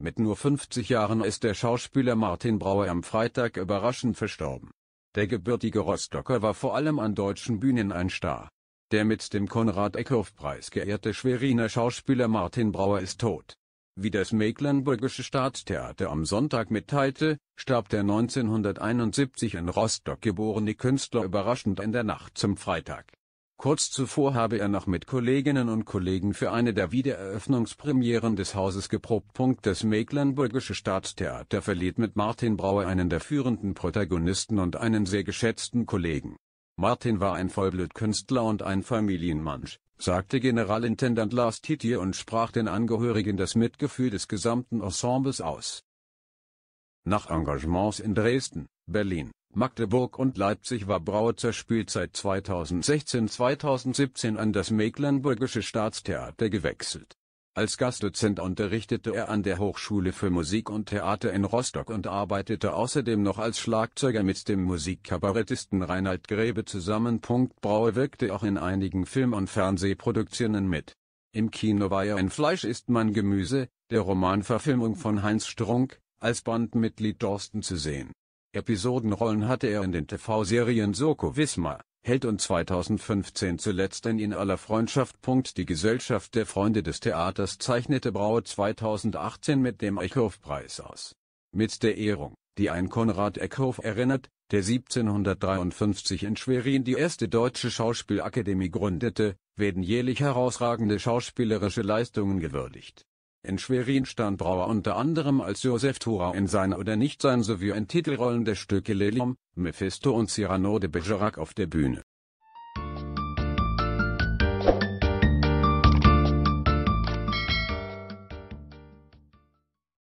Mit nur 50 Jahren ist der Schauspieler Martin Brauer am Freitag überraschend verstorben. Der gebürtige Rostocker war vor allem an deutschen Bühnen ein Star. Der mit dem Konrad-Eckhoff-Preis geehrte Schweriner Schauspieler Martin Brauer ist tot. Wie das Mecklenburgische Staatstheater am Sonntag mitteilte, starb der 1971 in Rostock geborene Künstler überraschend in der Nacht zum Freitag. Kurz zuvor habe er noch mit Kolleginnen und Kollegen für eine der Wiedereröffnungspremieren des Hauses geprobt. Das Mecklenburgische Staatstheater verliert mit Martin Brauer einen der führenden Protagonisten und einen sehr geschätzten Kollegen. Martin war ein Vollblutkünstler und ein Familienmensch, sagte Generalintendant Lars Titier und sprach den Angehörigen das Mitgefühl des gesamten Ensembles aus. Nach Engagements in Dresden, Berlin, Magdeburg und Leipzig war Brauer zur Spielzeit 2016-2017 an das Mecklenburgische Staatstheater gewechselt. Als Gastdozent unterrichtete er an der Hochschule für Musik und Theater in Rostock und arbeitete außerdem noch als Schlagzeuger mit dem Musikkabarettisten Reinhard Grebe zusammen. Brauer wirkte auch in einigen Film- und Fernsehproduktionen mit. Im Kino war er in Fleisch ist man Gemüse, der Romanverfilmung von Heinz Strunk, als Bandmitglied Dorsten zu sehen Episodenrollen hatte er in den TV-Serien Soko Wismar, Held und 2015 zuletzt in In aller Freundschaft. Die Gesellschaft der Freunde des Theaters zeichnete Braue 2018 mit dem Eckhoff-Preis aus. Mit der Ehrung, die ein Konrad Eckhoff erinnert, der 1753 in Schwerin die erste deutsche Schauspielakademie gründete, werden jährlich herausragende schauspielerische Leistungen gewürdigt in Schwerin stand Brauer unter anderem als Josef Thurer in sein oder nicht sein sowie in Titelrollen der Stücke Lilium, Mephisto und Cyrano de Bergerac auf der Bühne